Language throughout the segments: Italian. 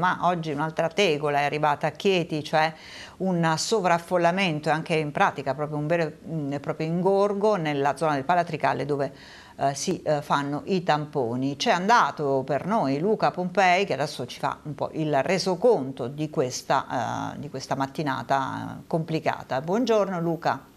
ma oggi un'altra tegola è arrivata a Chieti, cioè un sovraffollamento e anche in pratica proprio un vero e mm, proprio ingorgo nella zona del Palatricale dove eh, si eh, fanno i tamponi. C'è andato per noi Luca Pompei che adesso ci fa un po' il resoconto di questa, eh, di questa mattinata complicata. Buongiorno Luca.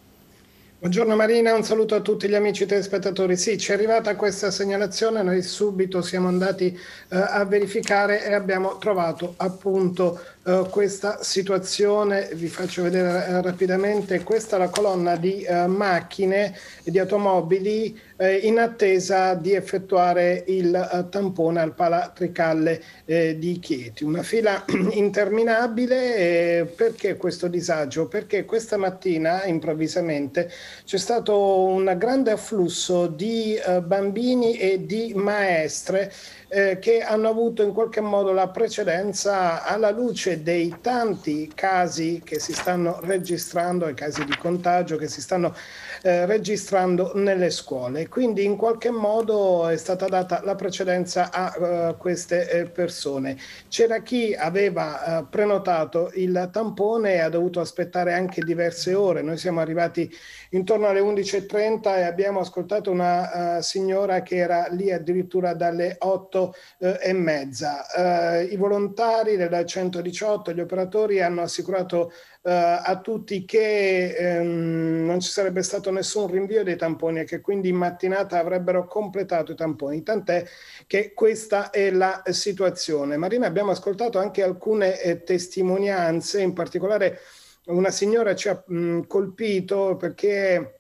Buongiorno Marina, un saluto a tutti gli amici telespettatori. Sì, ci è arrivata questa segnalazione, noi subito siamo andati eh, a verificare e abbiamo trovato appunto eh, questa situazione. Vi faccio vedere eh, rapidamente, questa è la colonna di eh, macchine e di automobili eh, in attesa di effettuare il eh, tampone al Pala Tricalle di Chieti. Una fila interminabile, perché questo disagio? Perché questa mattina improvvisamente c'è stato un grande afflusso di eh, bambini e di maestre eh, che hanno avuto in qualche modo la precedenza alla luce dei tanti casi che si stanno registrando, i casi di contagio che si stanno eh, registrando nelle scuole. Quindi in qualche modo è stata data la precedenza a uh, queste eh, persone. C'era chi aveva uh, prenotato il tampone e ha dovuto aspettare anche diverse ore. Noi siamo arrivati intorno alle 11.30 e abbiamo ascoltato una uh, signora che era lì addirittura dalle 8 eh, e mezza. Eh, I volontari del 118, gli operatori hanno assicurato eh, a tutti che ehm, non ci sarebbe stato nessun rinvio dei tamponi e che quindi in mattinata avrebbero completato i tamponi, tant'è che questa è la situazione. Marina, abbiamo ascoltato anche alcune eh, testimonianze, in particolare una signora ci ha mh, colpito perché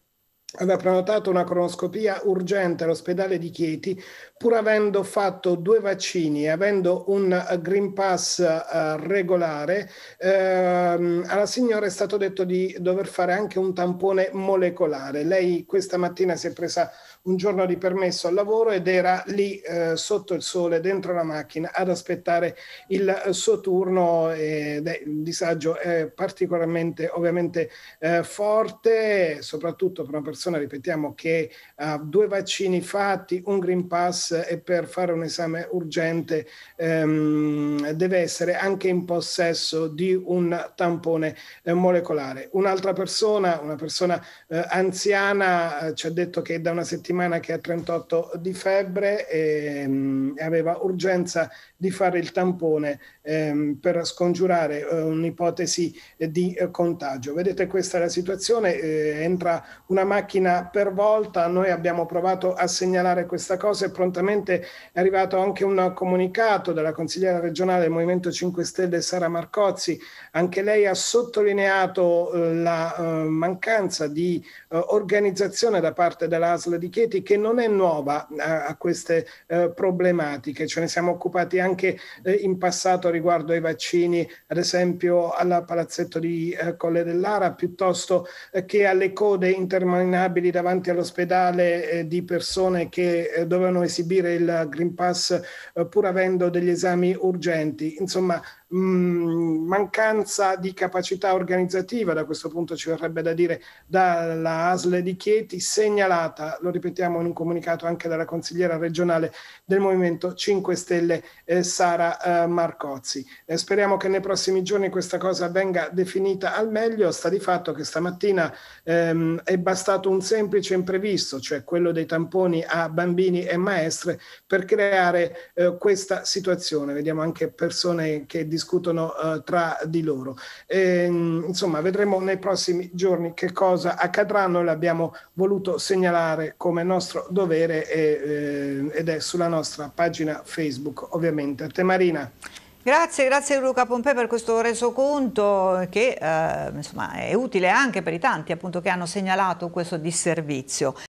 aveva prenotato una cronoscopia urgente all'ospedale di Chieti, pur avendo fatto due vaccini e avendo un Green Pass uh, regolare, ehm, alla signora è stato detto di dover fare anche un tampone molecolare. Lei questa mattina si è presa un giorno di permesso al lavoro ed era lì eh, sotto il sole, dentro la macchina, ad aspettare il eh, suo turno. Ed è, il disagio è particolarmente, ovviamente, eh, forte, soprattutto per una persona persona, ripetiamo, che ha eh, due vaccini fatti, un Green Pass e per fare un esame urgente ehm, deve essere anche in possesso di un tampone eh, molecolare. Un'altra persona, una persona eh, anziana, eh, ci ha detto che è da una settimana che ha 38 di febbre ehm, e mh, aveva urgenza di fare il tampone ehm, per scongiurare eh, un'ipotesi di eh, contagio. Vedete questa è la situazione, entra una macchina macchina per volta. Noi abbiamo provato a segnalare questa cosa e prontamente è arrivato anche un comunicato dalla consigliera regionale del Movimento 5 Stelle Sara Marcozzi. Anche lei ha sottolineato eh, la eh, mancanza di eh, organizzazione da parte dell'ASL di Chieti che non è nuova a, queste problematiche. Ce ne siamo occupati anche in passato riguardo ai vaccini, ad esempio al palazzetto di Colle dell'Ara piuttosto che alle code interminabili immaginabili davanti all'ospedale eh, di persone che eh, dovevano esibire il Green Pass eh, pur avendo degli esami urgenti. Insomma, Mm, mancanza di capacità organizzativa, da questo punto ci verrebbe da dire, dalla ASL di Chieti, segnalata, lo ripetiamo in un comunicato anche dalla consigliera regionale del Movimento 5 Stelle, eh, Sara eh, Marcozzi. Eh, speriamo che nei prossimi giorni questa cosa venga definita al meglio, sta di fatto che stamattina ehm, è bastato un semplice imprevisto, cioè quello dei tamponi a bambini e maestre, per creare eh, questa situazione. Vediamo anche persone che discutono discutono eh, tra di loro. E, ehm, insomma, vedremo nei prossimi giorni che cosa accadrà. Noi l'abbiamo voluto segnalare come nostro dovere e, eh, ed è sulla nostra pagina Facebook, ovviamente. A te Marina. Grazie, grazie Luca Pompei per questo resoconto che eh, insomma, è utile anche per i tanti appunto, che hanno segnalato questo disservizio.